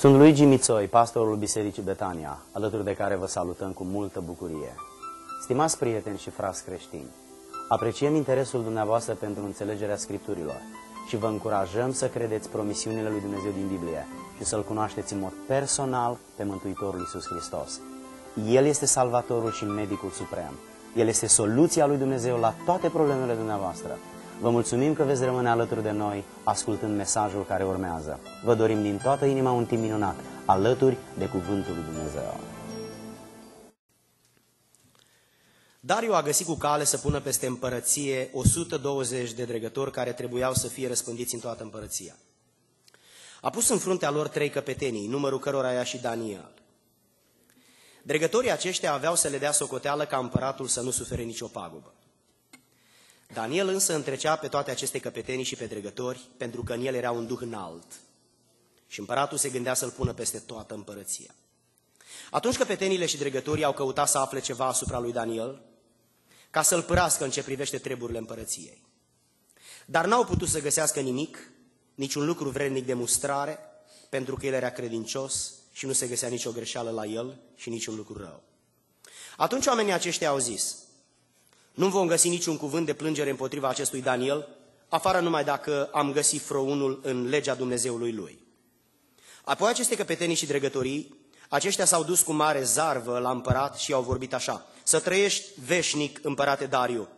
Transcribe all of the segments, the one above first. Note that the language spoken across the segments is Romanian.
Sunt Luigi Mițoi, pastorul Bisericii Betania, alături de care vă salutăm cu multă bucurie. Stimați prieteni și frați creștini, apreciem interesul dumneavoastră pentru înțelegerea Scripturilor și vă încurajăm să credeți promisiunile lui Dumnezeu din Biblie și să-L cunoașteți în mod personal pe Mântuitorul Iisus Hristos. El este Salvatorul și Medicul Suprem. El este soluția lui Dumnezeu la toate problemele dumneavoastră Vă mulțumim că veți rămâne alături de noi, ascultând mesajul care urmează. Vă dorim din toată inima un timp minunat, alături de Cuvântul lui Dumnezeu. Dariu a găsit cu cale să pună peste împărăție 120 de dregători care trebuiau să fie răspândiți în toată împărăția. A pus în fruntea lor trei căpetenii, numărul cărora era și Daniel. Dregătorii aceștia aveau să le dea socoteală ca împăratul să nu sufere nicio pagubă. Daniel însă întrecea pe toate aceste căpetenii și pedregători, pentru că în el era un duh înalt. Și împăratul se gândea să-l pună peste toată împărăția. Atunci căpetenile și dregătorii au căutat să afle ceva asupra lui Daniel, ca să-l părască în ce privește treburile împărăției. Dar n-au putut să găsească nimic, niciun lucru vrednic de mustrare, pentru că el era credincios și nu se găsea nicio greșeală la el și niciun lucru rău. Atunci oamenii aceștia au zis, nu vom găsi niciun cuvânt de plângere împotriva acestui Daniel, afară numai dacă am găsit frounul în legea Dumnezeului lui. Apoi aceste căpetenii și dregătorii, aceștia s-au dus cu mare zarvă la împărat și au vorbit așa, să trăiești veșnic, împărate Dariu.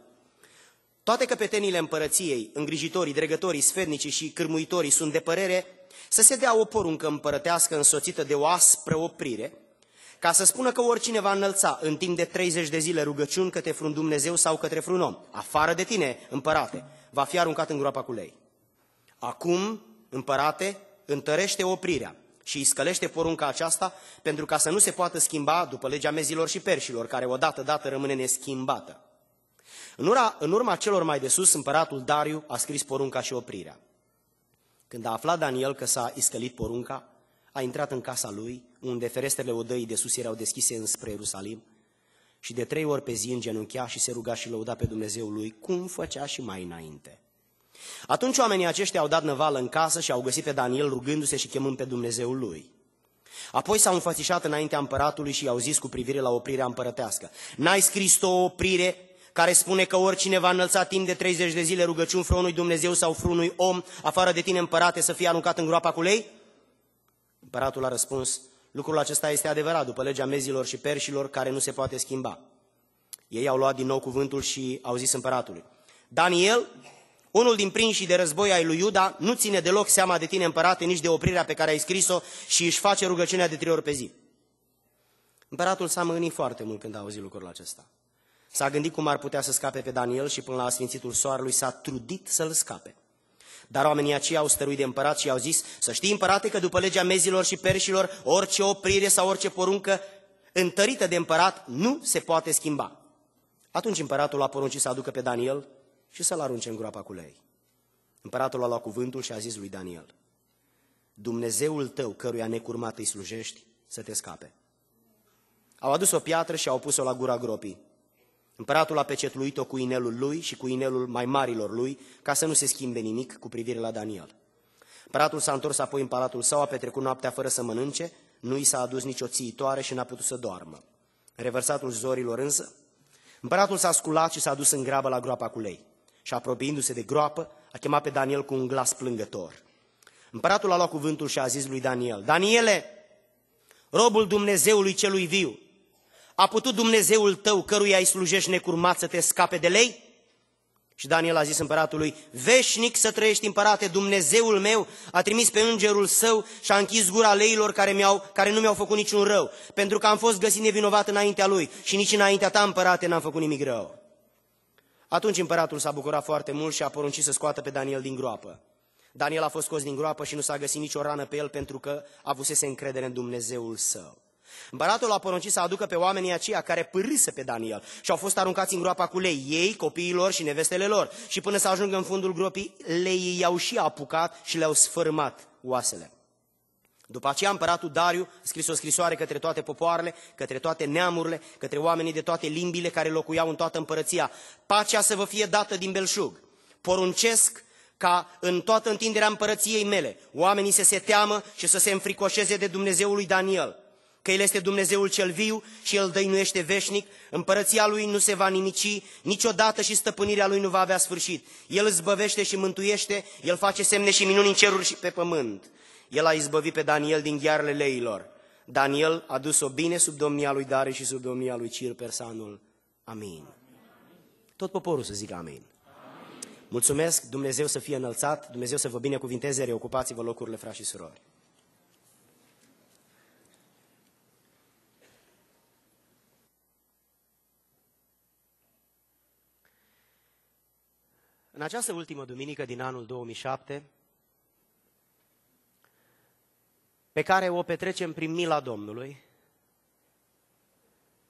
Toate căpetenile împărăției, îngrijitorii, dregătorii, sfernicii și cârmuitorii sunt de părere să se dea o poruncă împărătească însoțită de o aspră oprire, ca să spună că oricine va înălța în timp de 30 de zile rugăciuni către frun Dumnezeu sau către frun om, afară de tine, împărate, va fi aruncat în groapa cu lei. Acum, împărate, întărește oprirea și îi scălește porunca aceasta pentru ca să nu se poată schimba după legea mezilor și perșilor, care odată dată rămâne neschimbată. În, ura, în urma celor mai de sus, împăratul Dariu a scris porunca și oprirea. Când a aflat Daniel că s-a iscălit porunca, a intrat în casa lui, unde ferestrele odăii de sus erau deschise înspre Ierusalim, și de trei ori pe zi îngenunchea și se ruga și lăuda pe Dumnezeu lui, cum făcea și mai înainte. Atunci oamenii aceștia au dat năvală în casă și au găsit pe Daniel rugându-se și chemând pe Dumnezeul lui. Apoi s-au înfățișat înaintea împăratului și i-au zis cu privire la oprirea împărătească. N-ai scris o oprire care spune că oricine va înălța timp de 30 de zile rugăciun frunui Dumnezeu sau frunui om, afară de tine împărate, să fie aruncat în groapa cu lei? Împăratul a răspuns, lucrul acesta este adevărat după legea mezilor și perșilor care nu se poate schimba. Ei au luat din nou cuvântul și au zis împăratului, Daniel, unul din prinșii de război ai lui Iuda, nu ține deloc seama de tine, împărate, nici de oprirea pe care ai scris-o și își face rugăciunea de trei ori pe zi. Împăratul s-a mânit foarte mult când a auzit lucrul acesta. S-a gândit cum ar putea să scape pe Daniel și până la Sfințitul soarelui s-a trudit să-l scape. Dar oamenii aceia au stăruit de împărat și au zis, să știi împărate că după legea mezilor și perșilor, orice oprire sau orice poruncă întărită de împărat nu se poate schimba. Atunci împăratul a poruncit să aducă pe Daniel și să-l arunce în groapa cu lei. Împăratul a luat cuvântul și a zis lui Daniel, Dumnezeul tău, căruia necurmat îi slujești, să te scape. Au adus o piatră și au pus-o la gura gropii. Împăratul a pecetluit-o cu inelul lui și cu inelul mai marilor lui, ca să nu se schimbe nimic cu privire la Daniel. Împăratul s-a întors apoi în palatul său, a petrecut noaptea fără să mănânce, nu i s-a adus nicio țiitoare și n-a putut să doarmă. reversatul zorilor însă, împăratul s-a sculat și s-a dus în grabă la groapa cu lei și apropiindu-se de groapă, a chemat pe Daniel cu un glas plângător. Împăratul a luat cuvântul și a zis lui Daniel, Daniele, robul Dumnezeului celui viu, a putut Dumnezeul tău, căruia îi slujești necurmat, să te scape de lei? Și Daniel a zis împăratului, veșnic să trăiești împărate, Dumnezeul meu a trimis pe îngerul său și a închis gura leilor care, mi-au, care nu mi-au făcut niciun rău, pentru că am fost găsit nevinovat înaintea lui și nici înaintea ta, împărate, n-am făcut nimic rău. Atunci împăratul s-a bucurat foarte mult și a poruncit să scoată pe Daniel din groapă. Daniel a fost scos din groapă și nu s-a găsit nicio rană pe el pentru că avusese încredere în Dumnezeul său. Împăratul a poruncit să aducă pe oamenii aceia care pârâse pe Daniel și au fost aruncați în groapa cu lei, ei, copiilor și nevestele lor. Și până să ajungă în fundul gropii, leii i-au și apucat și le-au sfârmat oasele. După aceea împăratul Dariu a scris o scrisoare către toate popoarele, către toate neamurile, către oamenii de toate limbile care locuiau în toată împărăția. Pacea să vă fie dată din belșug. Poruncesc ca în toată întinderea împărăției mele oamenii să se teamă și să se înfricoșeze de Dumnezeul lui Daniel că El este Dumnezeul cel viu și El dăinuiește veșnic, împărăția Lui nu se va nimici niciodată și stăpânirea Lui nu va avea sfârșit. El zbăvește și mântuiește, El face semne și minuni în ceruri și pe pământ. El a izbăvit pe Daniel din ghearele leilor. Daniel a dus-o bine sub domnia lui Dare și sub domnia lui Cir Persanul. Amin. Tot poporul să zică amin. Mulțumesc, Dumnezeu să fie înălțat, Dumnezeu să vă binecuvinteze, reocupați-vă locurile, frați și surori. În această ultimă duminică din anul 2007, pe care o petrecem prin mila Domnului,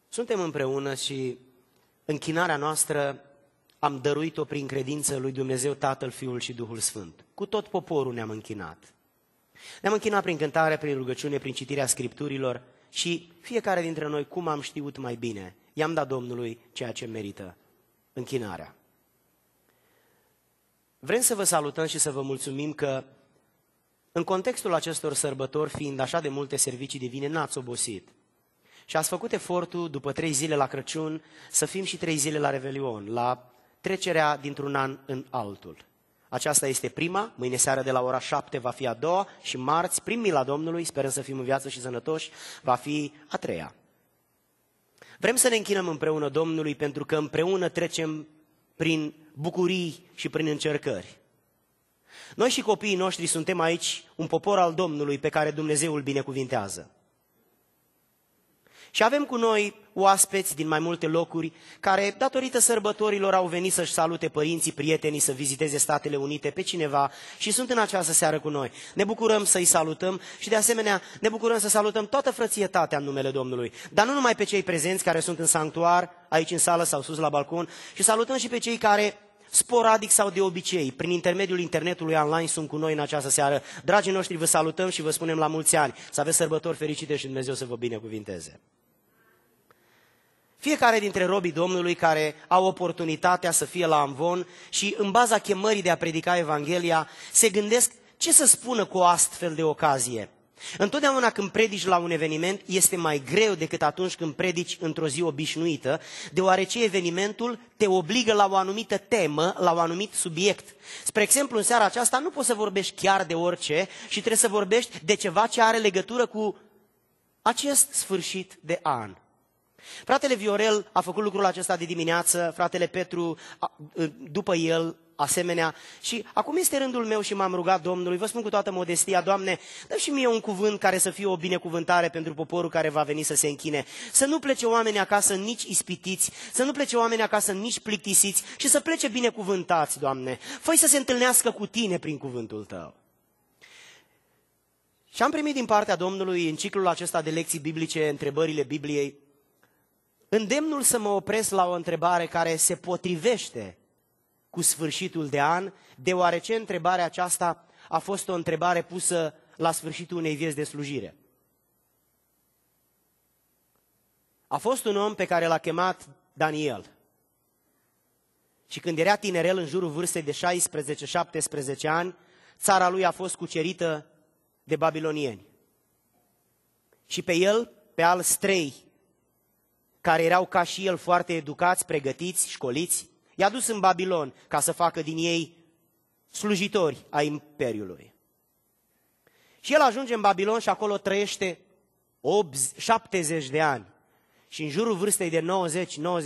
suntem împreună și închinarea noastră am dăruit-o prin credință lui Dumnezeu Tatăl, Fiul și Duhul Sfânt. Cu tot poporul ne-am închinat. Ne-am închinat prin cântare, prin rugăciune, prin citirea Scripturilor și fiecare dintre noi, cum am știut mai bine, i-am dat Domnului ceea ce merită, închinarea. Vrem să vă salutăm și să vă mulțumim că în contextul acestor sărbători, fiind așa de multe servicii divine, n-ați obosit. Și ați făcut efortul, după trei zile la Crăciun, să fim și trei zile la Revelion, la trecerea dintr-un an în altul. Aceasta este prima, mâine seară de la ora 7 va fi a doua și marți, primii la Domnului, sperăm să fim în viață și sănătoși, va fi a treia. Vrem să ne închinăm împreună Domnului pentru că împreună trecem prin bucurii și prin încercări. Noi și copiii noștri suntem aici un popor al Domnului pe care Dumnezeu îl binecuvintează. Și avem cu noi oaspeți din mai multe locuri care, datorită sărbătorilor, au venit să-și salute părinții, prietenii, să viziteze Statele Unite, pe cineva și sunt în această seară cu noi. Ne bucurăm să-i salutăm și, de asemenea, ne bucurăm să salutăm toată frățietatea în numele Domnului. Dar nu numai pe cei prezenți care sunt în sanctuar, aici în sală sau sus la balcon, și salutăm și pe cei care sporadic sau de obicei, prin intermediul internetului online, sunt cu noi în această seară. Dragii noștri, vă salutăm și vă spunem la mulți ani. Să aveți sărbători fericite și Dumnezeu să vă binecuvinteze. Fiecare dintre robii Domnului care au oportunitatea să fie la Amvon și în baza chemării de a predica Evanghelia, se gândesc ce să spună cu o astfel de ocazie. Întotdeauna când predici la un eveniment, este mai greu decât atunci când predici într-o zi obișnuită, deoarece evenimentul te obligă la o anumită temă, la un anumit subiect. Spre exemplu, în seara aceasta nu poți să vorbești chiar de orice și trebuie să vorbești de ceva ce are legătură cu acest sfârșit de an. Fratele Viorel a făcut lucrul acesta de dimineață, fratele Petru după el, asemenea. Și acum este rândul meu și m-am rugat Domnului, vă spun cu toată modestia, Doamne, dă și mie un cuvânt care să fie o binecuvântare pentru poporul care va veni să se închine. Să nu plece oameni acasă nici ispitiți, să nu plece oameni acasă nici plictisiți și să plece binecuvântați, Doamne. Făi să se întâlnească cu Tine prin cuvântul Tău. Și am primit din partea Domnului în ciclul acesta de lecții biblice întrebările Bibliei îndemnul să mă opresc la o întrebare care se potrivește cu sfârșitul de an, deoarece întrebarea aceasta a fost o întrebare pusă la sfârșitul unei vieți de slujire. A fost un om pe care l-a chemat Daniel. Și când era tinerel în jurul vârstei de 16-17 ani, țara lui a fost cucerită de babilonieni. Și pe el, pe al trei care erau ca și el foarte educați, pregătiți, școliți, i-a dus în Babilon ca să facă din ei slujitori ai Imperiului. Și el ajunge în Babilon și acolo trăiește 70 de ani. Și în jurul vârstei de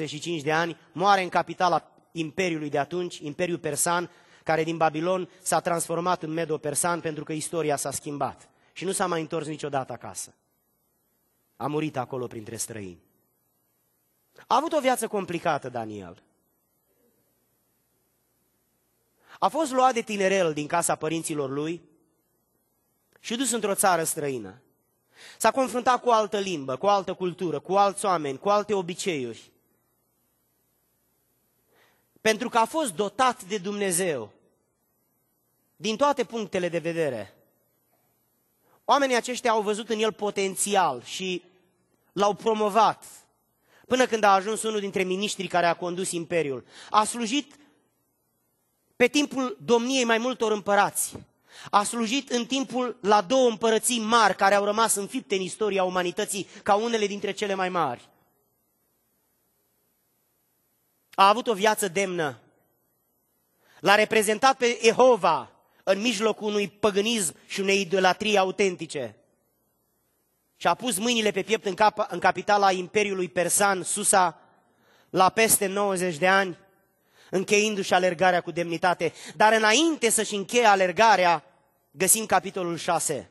90-95 de ani moare în capitala Imperiului de atunci, Imperiul Persan, care din Babilon s-a transformat în Medo-Persan pentru că istoria s-a schimbat. Și nu s-a mai întors niciodată acasă. A murit acolo printre străini. A avut o viață complicată, Daniel. A fost luat de tinerel din casa părinților lui și dus într-o țară străină. S-a confruntat cu altă limbă, cu altă cultură, cu alți oameni, cu alte obiceiuri. Pentru că a fost dotat de Dumnezeu din toate punctele de vedere. Oamenii aceștia au văzut în el potențial și l-au promovat până când a ajuns unul dintre miniștrii care a condus imperiul. A slujit pe timpul domniei mai multor împărați. A slujit în timpul la două împărății mari care au rămas înfipte în istoria umanității ca unele dintre cele mai mari. A avut o viață demnă. L-a reprezentat pe Jehova în mijlocul unui păgânism și unei idolatrii autentice și a pus mâinile pe piept în, cap, în capitala Imperiului Persan, Susa, la peste 90 de ani, încheindu-și alergarea cu demnitate. Dar înainte să-și încheie alergarea, găsim capitolul 6.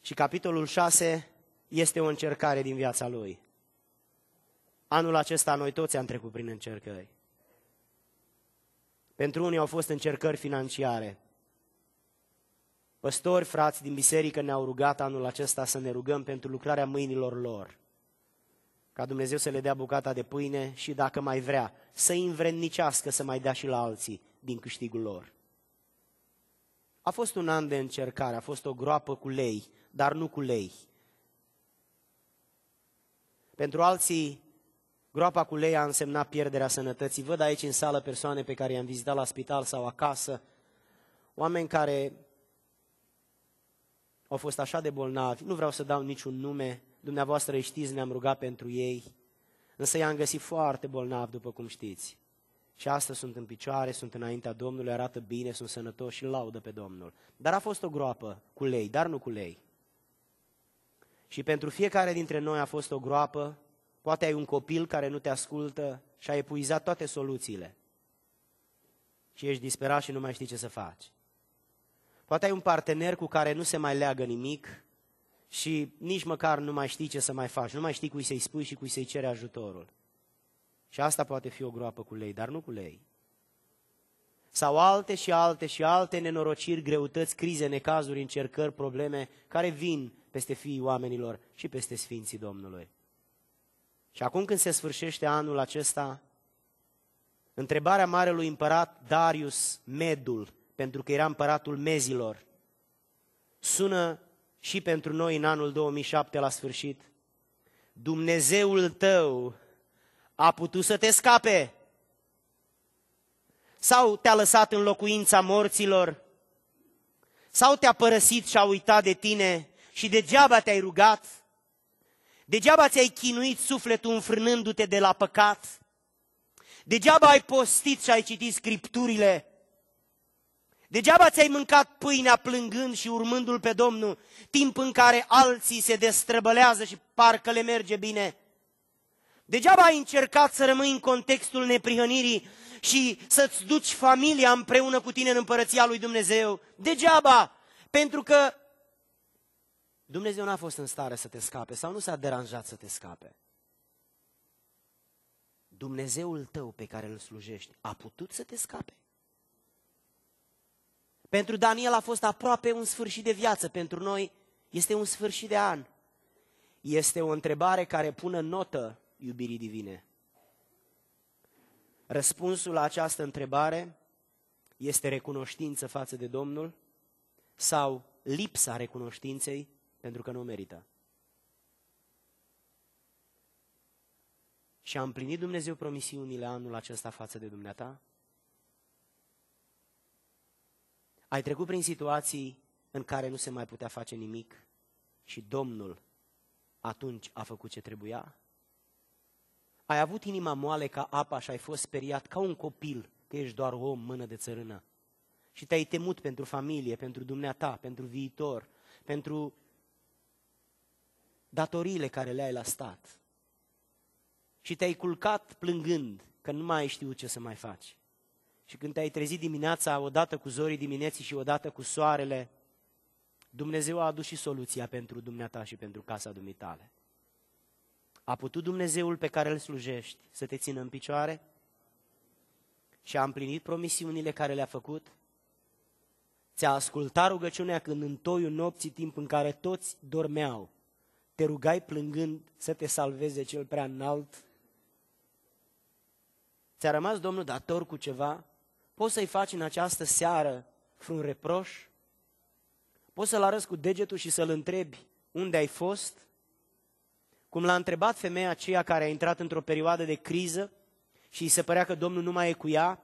Și capitolul 6 este o încercare din viața lui. Anul acesta noi toți am trecut prin încercări. Pentru unii au fost încercări financiare, Păstori, frați din biserică ne-au rugat anul acesta să ne rugăm pentru lucrarea mâinilor lor. Ca Dumnezeu să le dea bucata de pâine și, dacă mai vrea, să îi învrednicească să mai dea și la alții din câștigul lor. A fost un an de încercare, a fost o groapă cu lei, dar nu cu lei. Pentru alții, groapa cu lei a însemnat pierderea sănătății. Văd aici în sală persoane pe care i-am vizitat la spital sau acasă, oameni care au fost așa de bolnavi, nu vreau să dau niciun nume, dumneavoastră îi știți, ne-am rugat pentru ei, însă i-am găsit foarte bolnavi, după cum știți. Și astăzi sunt în picioare, sunt înaintea Domnului, arată bine, sunt sănătoși și laudă pe Domnul. Dar a fost o groapă cu lei, dar nu cu lei. Și pentru fiecare dintre noi a fost o groapă, poate ai un copil care nu te ascultă și a epuizat toate soluțiile. Și ești disperat și nu mai știi ce să faci. Poate ai un partener cu care nu se mai leagă nimic și nici măcar nu mai știi ce să mai faci, nu mai știi cui să-i spui și cui să-i cere ajutorul. Și asta poate fi o groapă cu lei, dar nu cu lei. Sau alte și alte și alte nenorociri, greutăți, crize, necazuri, încercări, probleme care vin peste fiii oamenilor și peste sfinții Domnului. Și acum când se sfârșește anul acesta, întrebarea marelui împărat Darius Medul, pentru că era împăratul mezilor. Sună și pentru noi în anul 2007 la sfârșit. Dumnezeul tău a putut să te scape sau te-a lăsat în locuința morților, sau te-a părăsit și a uitat de tine și degeaba te-ai rugat, degeaba ți-ai chinuit sufletul înfrânându-te de la păcat, degeaba ai postit și ai citit scripturile, Degeaba ți-ai mâncat pâinea plângând și urmândul pe Domnul, timp în care alții se destrăbălează și parcă le merge bine. Degeaba ai încercat să rămâi în contextul neprihănirii și să-ți duci familia împreună cu tine în împărăția lui Dumnezeu. Degeaba, pentru că Dumnezeu n-a fost în stare să te scape sau nu s-a deranjat să te scape. Dumnezeul tău pe care îl slujești a putut să te scape? Pentru Daniel a fost aproape un sfârșit de viață, pentru noi este un sfârșit de an. Este o întrebare care pune notă iubirii divine. Răspunsul la această întrebare este recunoștință față de Domnul sau lipsa recunoștinței pentru că nu merită. Și a împlinit Dumnezeu promisiunile anul acesta față de dumneata? Ai trecut prin situații în care nu se mai putea face nimic și Domnul atunci a făcut ce trebuia? Ai avut inima moale ca apa și ai fost speriat ca un copil că ești doar om, mână de țărână. Și te-ai temut pentru familie, pentru dumneata, pentru viitor, pentru datoriile care le ai la stat. Și te-ai culcat plângând că nu mai știu ce să mai faci. Și când te-ai trezit dimineața, odată cu zorii dimineții și odată cu soarele, Dumnezeu a adus și soluția pentru dumneata și pentru casa dumitale. A putut Dumnezeul pe care îl slujești să te țină în picioare? Și a împlinit promisiunile care le-a făcut? Ți-a ascultat rugăciunea când în toiul nopții, timp în care toți dormeau, te rugai plângând să te salveze cel prea înalt? Ți-a rămas Domnul dator cu ceva? Poți să-i faci în această seară vreun reproș? Poți să-l arăți cu degetul și să-l întrebi unde ai fost? Cum l-a întrebat femeia aceea care a intrat într-o perioadă de criză și îi se părea că Domnul nu mai e cu ea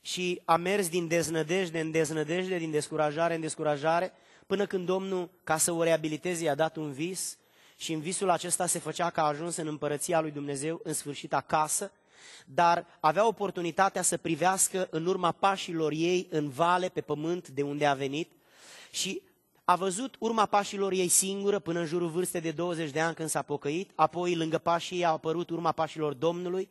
și a mers din deznădejde în deznădejde, din descurajare în descurajare, până când Domnul, ca să o reabiliteze, i-a dat un vis și în visul acesta se făcea că a ajuns în împărăția lui Dumnezeu, în sfârșit acasă, dar avea oportunitatea să privească în urma pașilor ei în vale, pe pământ, de unde a venit și a văzut urma pașilor ei singură până în jurul vârstei de 20 de ani când s-a pocăit, apoi lângă pașii ei a apărut urma pașilor Domnului,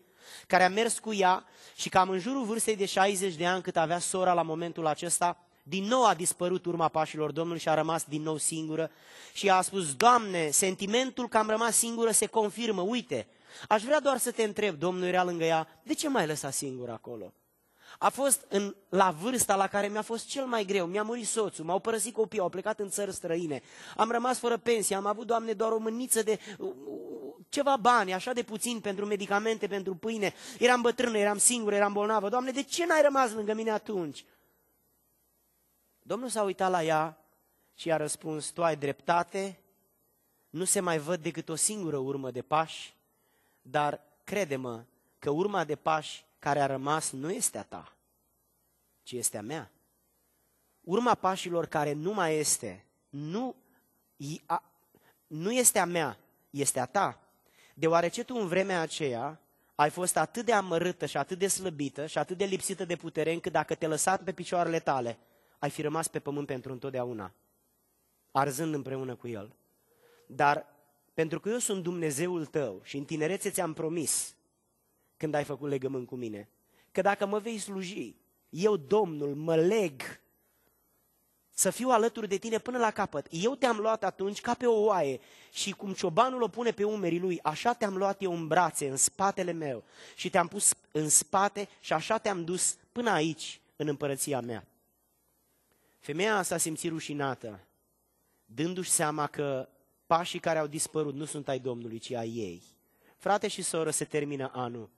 care a mers cu ea și cam în jurul vârstei de 60 de ani cât avea sora la momentul acesta, din nou a dispărut urma pașilor Domnului și a rămas din nou singură și a spus, Doamne, sentimentul că am rămas singură se confirmă, uite, Aș vrea doar să te întreb, domnul era lângă ea, de ce mai lăsa singur acolo? A fost în, la vârsta la care mi-a fost cel mai greu, mi-a murit soțul, m-au părăsit copiii, au plecat în țări străine, am rămas fără pensie, am avut, Doamne, doar o mâniță de uh, uh, ceva bani, așa de puțin pentru medicamente, pentru pâine, eram bătrână, eram singur, eram bolnavă, Doamne, de ce n-ai rămas lângă mine atunci? Domnul s-a uitat la ea și i-a răspuns, tu ai dreptate, nu se mai văd decât o singură urmă de pași, dar crede-mă că urma de pași care a rămas nu este a ta, ci este a mea. Urma pașilor care nu mai este, nu, a, nu este a mea, este a ta. Deoarece tu în vremea aceea ai fost atât de amărâtă și atât de slăbită și atât de lipsită de putere încât dacă te lăsat pe picioarele tale, ai fi rămas pe pământ pentru întotdeauna, arzând împreună cu el. Dar pentru că eu sunt Dumnezeul tău și în tinerețe ți-am promis, când ai făcut legământ cu mine, că dacă mă vei sluji, eu, Domnul, mă leg să fiu alături de tine până la capăt. Eu te-am luat atunci ca pe o oaie și cum ciobanul o pune pe umerii lui, așa te-am luat eu în brațe, în spatele meu și te-am pus în spate și așa te-am dus până aici, în împărăția mea. Femeia s-a simțit rușinată, dându-și seama că Pașii care au dispărut nu sunt ai Domnului, ci ai ei. Frate și soră, se termină anul.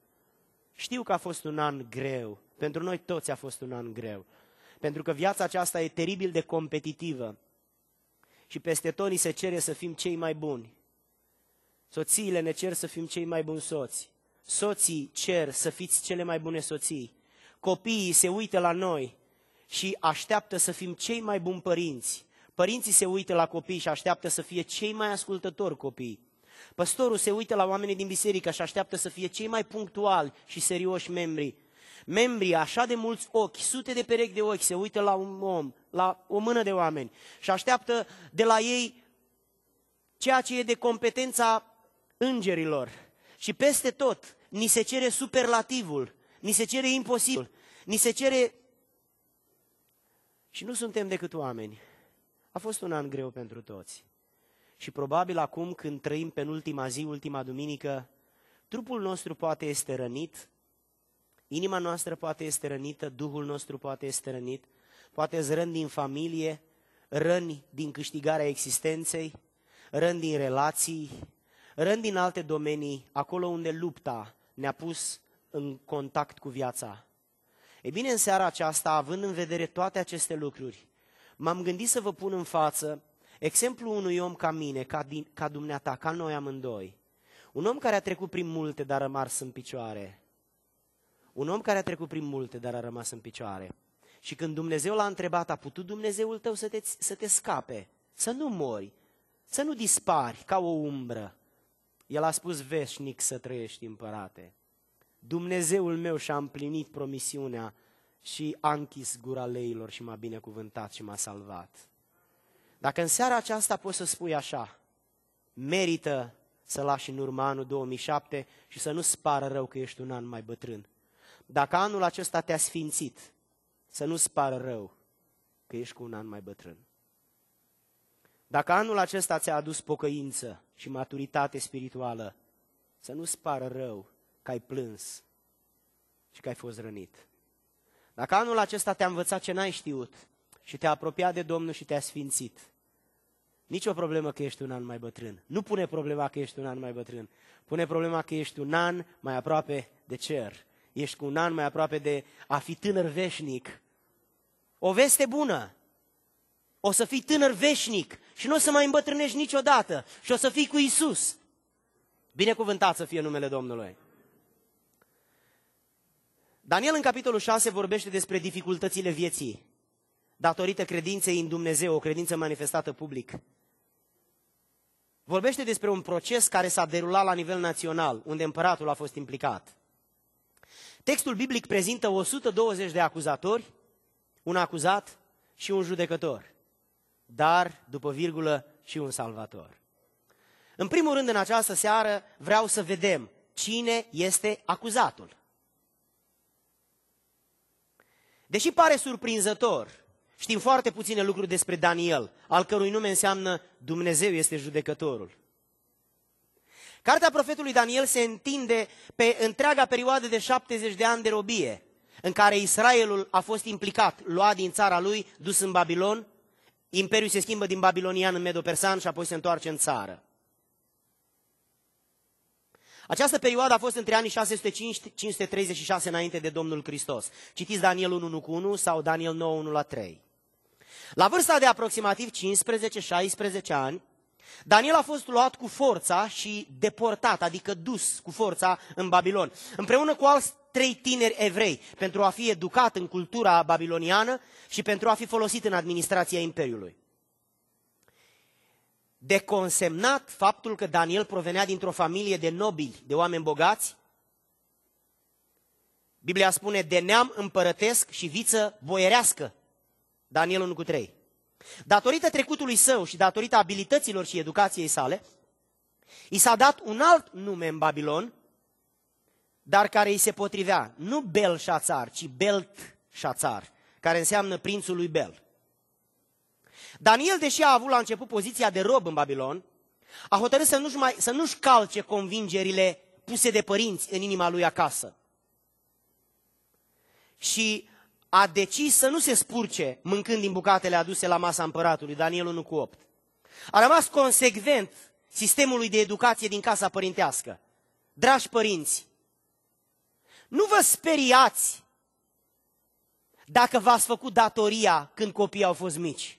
Știu că a fost un an greu. Pentru noi toți a fost un an greu. Pentru că viața aceasta e teribil de competitivă. Și peste tot ni se cere să fim cei mai buni. Soțiile ne cer să fim cei mai buni soți. Soții cer să fiți cele mai bune soții. Copiii se uită la noi și așteaptă să fim cei mai buni părinți. Părinții se uită la copii și așteaptă să fie cei mai ascultători copii. Păstorul se uită la oamenii din biserică și așteaptă să fie cei mai punctuali și serioși membri. Membrii, așa de mulți ochi, sute de perechi de ochi, se uită la un om, la o mână de oameni și așteaptă de la ei ceea ce e de competența îngerilor. Și peste tot, ni se cere superlativul, ni se cere imposibil, ni se cere... Și nu suntem decât oameni. A fost un an greu pentru toți. Și probabil acum când trăim penultima zi, ultima duminică, trupul nostru poate este rănit, inima noastră poate este rănită, duhul nostru poate este rănit, poate răni din familie, răni din câștigarea existenței, răni din relații, răni din alte domenii, acolo unde lupta ne-a pus în contact cu viața. Ei bine, în seara aceasta, având în vedere toate aceste lucruri, m-am gândit să vă pun în față exemplu unui om ca mine, ca, din, ca dumneata, ca noi amândoi. Un om care a trecut prin multe, dar a rămas în picioare. Un om care a trecut prin multe, dar a rămas în picioare. Și când Dumnezeu l-a întrebat, a putut Dumnezeul tău să te, să te scape, să nu mori, să nu dispari ca o umbră. El a spus veșnic să trăiești, împărate. Dumnezeul meu și-a împlinit promisiunea și a închis gura leilor și m-a binecuvântat și m-a salvat. Dacă în seara aceasta poți să spui așa, merită să lași în urma anul 2007 și să nu spară rău că ești un an mai bătrân. Dacă anul acesta te-a sfințit, să nu spară rău că ești cu un an mai bătrân. Dacă anul acesta ți-a adus pocăință și maturitate spirituală, să nu spară rău că ai plâns și că ai fost rănit. Dacă anul acesta te-a învățat ce n-ai știut și te-a apropiat de Domnul și te-a sfințit, nici o problemă că ești un an mai bătrân. Nu pune problema că ești un an mai bătrân. Pune problema că ești un an mai aproape de cer. Ești cu un an mai aproape de a fi tânăr veșnic. O veste bună. O să fii tânăr veșnic și nu o să mai îmbătrânești niciodată și o să fii cu Isus. Binecuvântat să fie numele Domnului. Daniel în capitolul 6 vorbește despre dificultățile vieții, datorită credinței în Dumnezeu, o credință manifestată public. Vorbește despre un proces care s-a derulat la nivel național, unde împăratul a fost implicat. Textul biblic prezintă 120 de acuzatori, un acuzat și un judecător, dar, după virgulă, și un salvator. În primul rând, în această seară, vreau să vedem cine este acuzatul. Deși pare surprinzător, știm foarte puține lucruri despre Daniel, al cărui nume înseamnă Dumnezeu este judecătorul. Cartea profetului Daniel se întinde pe întreaga perioadă de 70 de ani de robie, în care Israelul a fost implicat, luat din țara lui, dus în Babilon, imperiul se schimbă din babilonian în medo-persan și apoi se întoarce în țară. Această perioadă a fost între anii 605-536 înainte de Domnul Hristos. Citiți Daniel 1, 1 1 sau Daniel 9 1 la 3. La vârsta de aproximativ 15-16 ani, Daniel a fost luat cu forța și deportat, adică dus cu forța în Babilon, împreună cu alți trei tineri evrei, pentru a fi educat în cultura babiloniană și pentru a fi folosit în administrația Imperiului de consemnat faptul că Daniel provenea dintr-o familie de nobili, de oameni bogați? Biblia spune de neam împărătesc și viță boierească. Daniel 1 cu 3. Datorită trecutului său și datorită abilităților și educației sale, i s-a dat un alt nume în Babilon, dar care îi se potrivea. Nu Belșațar, ci Belt Șațar, care înseamnă prințul lui Bel. Daniel, deși a avut la început poziția de rob în Babilon, a hotărât să nu-și, mai, să nu-și calce convingerile puse de părinți în inima lui acasă. Și a decis să nu se spurce mâncând din bucatele aduse la masa împăratului, Daniel 1 cu 8. A rămas consecvent sistemului de educație din casa părintească. Dragi părinți, nu vă speriați dacă v-ați făcut datoria când copiii au fost mici.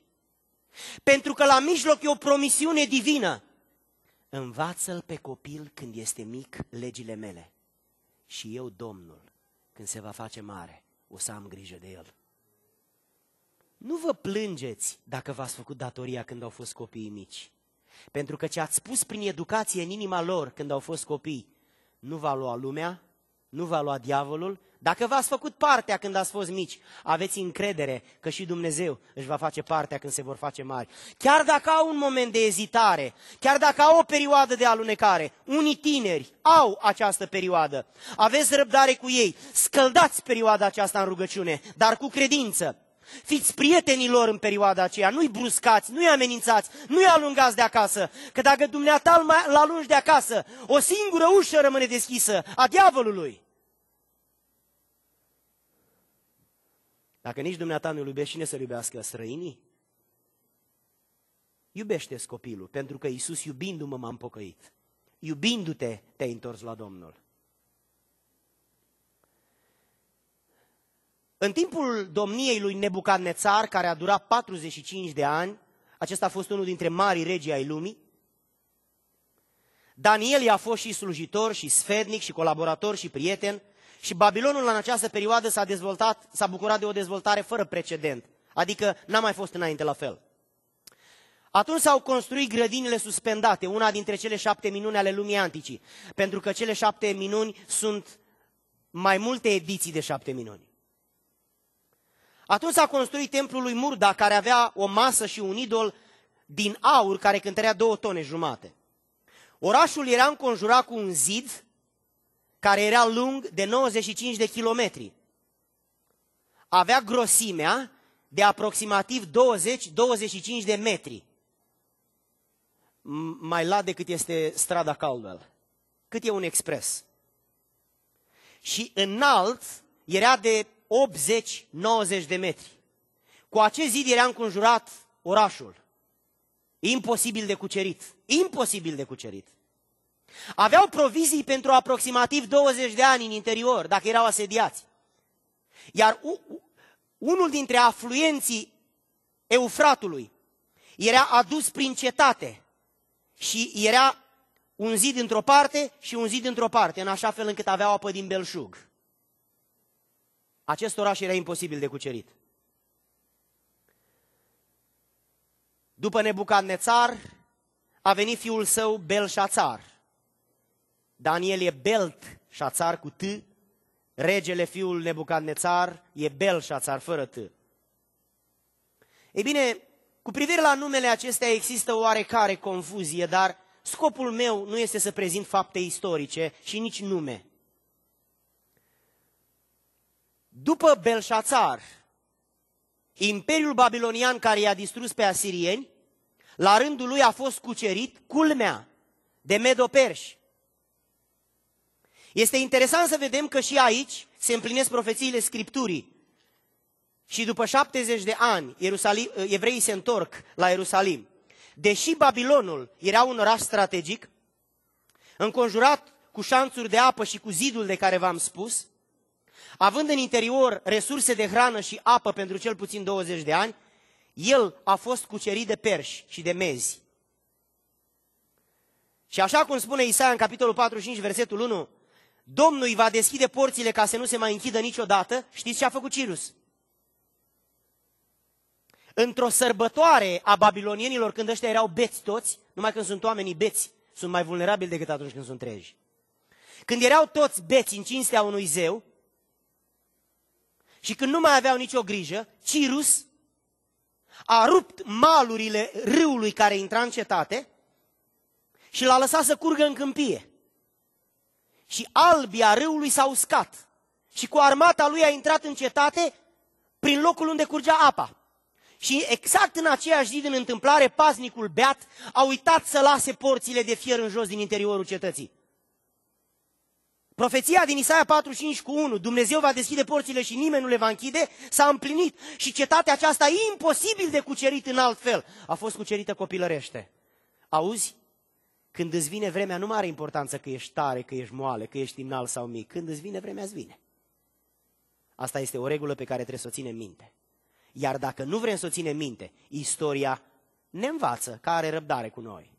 Pentru că la mijloc e o promisiune divină. Învață-l pe copil când este mic legile mele. Și eu, Domnul, când se va face mare, o să am grijă de el. Nu vă plângeți dacă v-ați făcut datoria când au fost copiii mici. Pentru că ce ați spus prin educație în inima lor când au fost copii, nu va lua lumea, nu va lua diavolul, dacă v-ați făcut partea când ați fost mici, aveți încredere că și Dumnezeu își va face partea când se vor face mari. Chiar dacă au un moment de ezitare, chiar dacă au o perioadă de alunecare, unii tineri au această perioadă. Aveți răbdare cu ei, scăldați perioada aceasta în rugăciune, dar cu credință. Fiți prietenilor în perioada aceea, nu-i bruscați, nu-i amenințați, nu-i alungați de acasă, că dacă dumneata îl alungi de acasă, o singură ușă rămâne deschisă a diavolului. Dacă nici dumneata nu iubești, cine să iubească? Străinii? Iubește copilul, pentru că Iisus, iubindu-mă, m-am pocăit. Iubindu-te, te-ai întors la Domnul. În timpul domniei lui Nebucadnețar, care a durat 45 de ani, acesta a fost unul dintre marii regii ai lumii, Daniel i-a fost și slujitor, și sfednic, și colaborator, și prieten, și Babilonul în această perioadă s-a dezvoltat, s-a bucurat de o dezvoltare fără precedent. Adică n-a mai fost înainte la fel. Atunci s-au construit grădinile suspendate, una dintre cele șapte minuni ale lumii anticii, pentru că cele șapte minuni sunt mai multe ediții de șapte minuni. Atunci s-a construit templul lui Murda, care avea o masă și un idol din aur, care cântărea două tone jumate. Orașul era înconjurat cu un zid care era lung de 95 de kilometri. Avea grosimea de aproximativ 20-25 de metri. Mai la decât este strada Caldwell. Cât e un expres. Și înalt era de 80-90 de metri. Cu acest zid era înconjurat orașul. Imposibil de cucerit. Imposibil de cucerit. Aveau provizii pentru aproximativ 20 de ani în interior, dacă erau asediați. Iar unul dintre afluenții Eufratului era adus prin cetate și era un zid într-o parte și un zid într-o parte, în așa fel încât aveau apă din belșug. Acest oraș era imposibil de cucerit. După Nebucadnețar a venit fiul său Belșațar. Daniel e Belt, șațar cu T, regele fiul Nebucadnețar e Bel șațar fără T. Ei bine, cu privire la numele acestea există oarecare confuzie, dar scopul meu nu este să prezint fapte istorice și nici nume. După Belșațar, Imperiul Babilonian care i-a distrus pe asirieni, la rândul lui a fost cucerit, culmea, de medoperși, este interesant să vedem că și aici se împlinesc profețiile Scripturii. Și după 70 de ani, Ierusalim, evreii se întorc la Ierusalim. Deși Babilonul era un oraș strategic, înconjurat cu șanțuri de apă și cu zidul de care v-am spus, având în interior resurse de hrană și apă pentru cel puțin 20 de ani, el a fost cucerit de perși și de mezi. Și așa cum spune Isaia în capitolul 45, versetul 1, Domnul îi va deschide porțile ca să nu se mai închidă niciodată. Știți ce a făcut Cirus? Într-o sărbătoare a babilonienilor, când ăștia erau beți toți, numai când sunt oamenii beți, sunt mai vulnerabili decât atunci când sunt treji. Când erau toți beți în cinstea unui zeu și când nu mai aveau nicio grijă, Cirus a rupt malurile râului care intra în cetate și l-a lăsat să curgă în câmpie și a râului s-a uscat și cu armata lui a intrat în cetate prin locul unde curgea apa. Și exact în aceeași zi din întâmplare, paznicul beat a uitat să lase porțile de fier în jos din interiorul cetății. Profeția din Isaia 45 cu 1, Dumnezeu va deschide porțile și nimeni nu le va închide, s-a împlinit și cetatea aceasta imposibil de cucerit în alt fel, a fost cucerită copilărește. Auzi? Când îți vine vremea, nu mai are importanță că ești tare, că ești moale, că ești înalt sau mic. Când îți vine vremea, îți vine. Asta este o regulă pe care trebuie să o ținem minte. Iar dacă nu vrem să o ținem minte, istoria ne învață că are răbdare cu noi.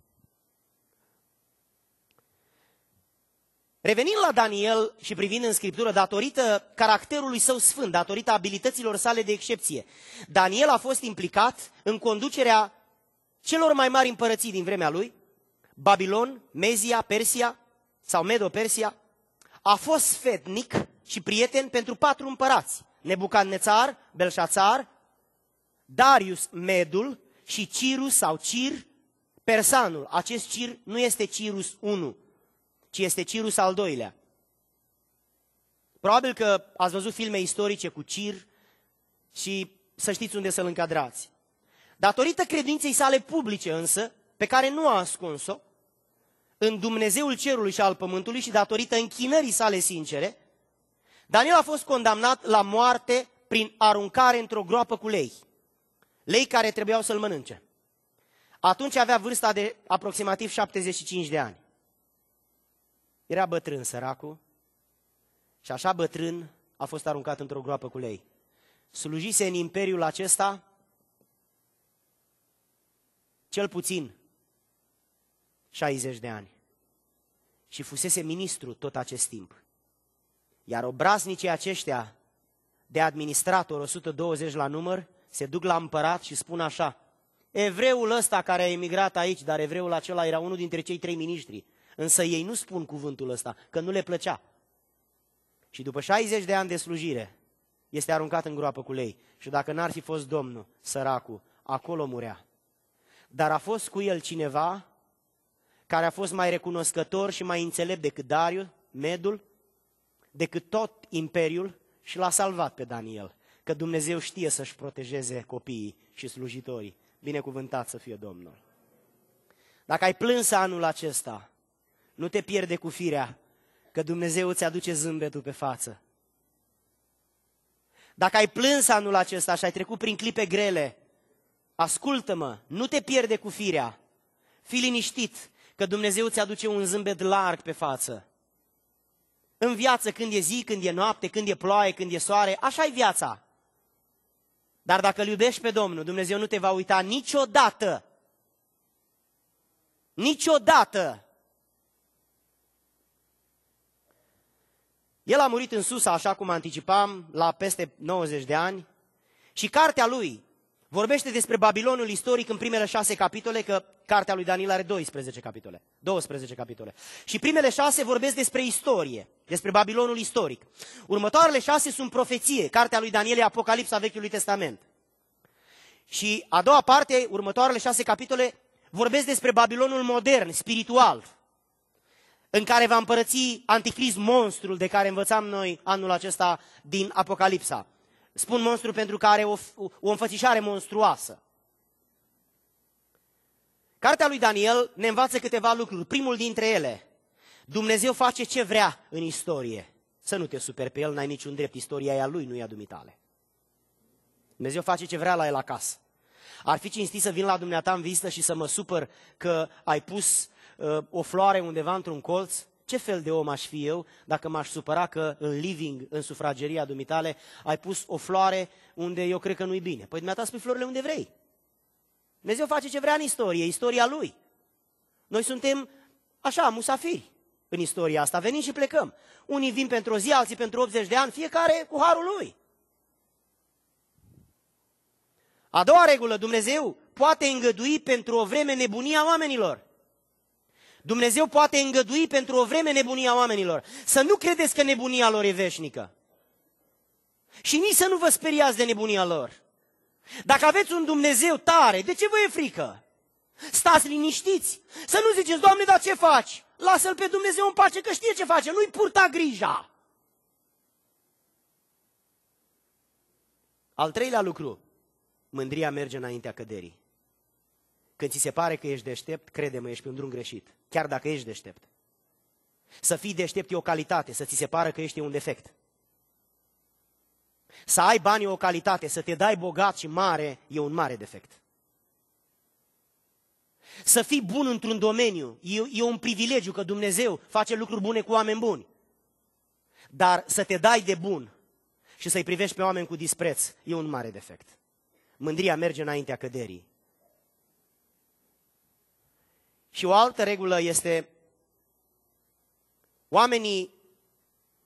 Revenind la Daniel și privind în Scriptură, datorită caracterului său sfânt, datorită abilităților sale de excepție, Daniel a fost implicat în conducerea celor mai mari împărății din vremea lui, Babilon, Mezia, Persia sau Medo-Persia, a fost fetnic și prieten pentru patru împărați, Nebucadnețar, Belșațar, Darius Medul și Cirus sau Cir, persanul. Acest Cir nu este Cirus 1, ci este Cirus al doilea. Probabil că ați văzut filme istorice cu Cir și să știți unde să-l încadrați. Datorită credinței sale publice însă, pe care nu a ascuns-o, în Dumnezeul cerului și al pământului și datorită închinării sale sincere, Daniel a fost condamnat la moarte prin aruncare într-o groapă cu lei. Lei care trebuiau să-l mănânce. Atunci avea vârsta de aproximativ 75 de ani. Era bătrân săracul și așa bătrân a fost aruncat într-o groapă cu lei. Slujise în imperiul acesta cel puțin 60 de ani și fusese ministru tot acest timp. Iar obraznicii aceștia de administrator, 120 la număr, se duc la împărat și spun așa, evreul ăsta care a emigrat aici, dar evreul acela era unul dintre cei trei miniștri, însă ei nu spun cuvântul ăsta, că nu le plăcea. Și după 60 de ani de slujire, este aruncat în groapă cu lei. Și dacă n-ar fi fost domnul, săracul, acolo murea. Dar a fost cu el cineva care a fost mai recunoscător și mai înțelept decât Darius, Medul, decât tot imperiul și l-a salvat pe Daniel. Că Dumnezeu știe să-și protejeze copiii și slujitorii. Binecuvântat să fie Domnul. Dacă ai plâns anul acesta, nu te pierde cu firea, că Dumnezeu îți aduce zâmbetul pe față. Dacă ai plâns anul acesta și ai trecut prin clipe grele, ascultă-mă, nu te pierde cu firea. Fii liniștit, că Dumnezeu îți aduce un zâmbet larg pe față. În viață, când e zi, când e noapte, când e ploaie, când e soare, așa e viața. Dar dacă îl iubești pe Domnul, Dumnezeu nu te va uita niciodată. Niciodată. El a murit în sus, așa cum anticipam, la peste 90 de ani și cartea lui vorbește despre Babilonul istoric în primele șase capitole, că Cartea lui Daniel are 12 capitole. 12 capitole. Și primele șase vorbesc despre istorie, despre Babilonul istoric. Următoarele șase sunt profeție, Cartea lui Daniel e Apocalipsa Vechiului Testament. Și a doua parte, următoarele șase capitole, vorbesc despre Babilonul modern, spiritual, în care va împărăți anticrist monstrul de care învățam noi anul acesta din Apocalipsa. Spun monstru pentru că are o, o înfățișare monstruoasă. Cartea lui Daniel ne învață câteva lucruri. Primul dintre ele, Dumnezeu face ce vrea în istorie. Să nu te superi pe el, n-ai niciun drept. Istoria e a lui, nu e a dumitale. Dumnezeu face ce vrea la el acasă. Ar fi cinstit să vin la dumneata în vizită și să mă supăr că ai pus uh, o floare undeva într-un colț? Ce fel de om aș fi eu dacă m-aș supăra că în living, în sufrageria dumitale, ai pus o floare unde eu cred că nu-i bine? Păi dumneata spui florile unde vrei. Dumnezeu face ce vrea în istorie, istoria Lui. Noi suntem așa, musafiri în istoria asta, venim și plecăm. Unii vin pentru o zi, alții pentru 80 de ani, fiecare cu harul Lui. A doua regulă, Dumnezeu poate îngădui pentru o vreme nebunia oamenilor. Dumnezeu poate îngădui pentru o vreme nebunia oamenilor. Să nu credeți că nebunia lor e veșnică. Și nici să nu vă speriați de nebunia lor. Dacă aveți un Dumnezeu tare, de ce vă e frică? Stați liniștiți, să nu ziceți, Doamne, dar ce faci? Lasă-L pe Dumnezeu în pace, că știe ce face, nu-i purta grija. Al treilea lucru, mândria merge înaintea căderii. Când ți se pare că ești deștept, crede-mă, ești pe un drum greșit, chiar dacă ești deștept. Să fii deștept e o calitate, să ți se pară că ești un defect. Să ai bani e o calitate, să te dai bogat și mare e un mare defect. Să fii bun într-un domeniu e, e un privilegiu că Dumnezeu face lucruri bune cu oameni buni. Dar să te dai de bun și să-i privești pe oameni cu dispreț e un mare defect. Mândria merge înaintea căderii. Și o altă regulă este oamenii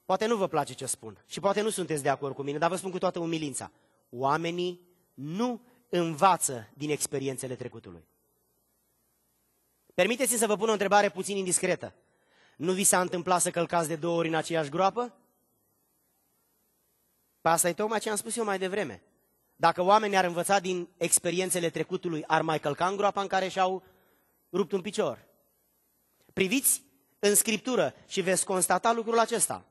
Poate nu vă place ce spun și poate nu sunteți de acord cu mine, dar vă spun cu toată umilința. Oamenii nu învață din experiențele trecutului. Permiteți-mi să vă pun o întrebare puțin indiscretă. Nu vi s-a întâmplat să călcați de două ori în aceeași groapă? Pe păi asta e tocmai ce am spus eu mai devreme. Dacă oamenii ar învăța din experiențele trecutului, ar mai călca în groapa în care și-au rupt un picior. Priviți în Scriptură și veți constata lucrul acesta.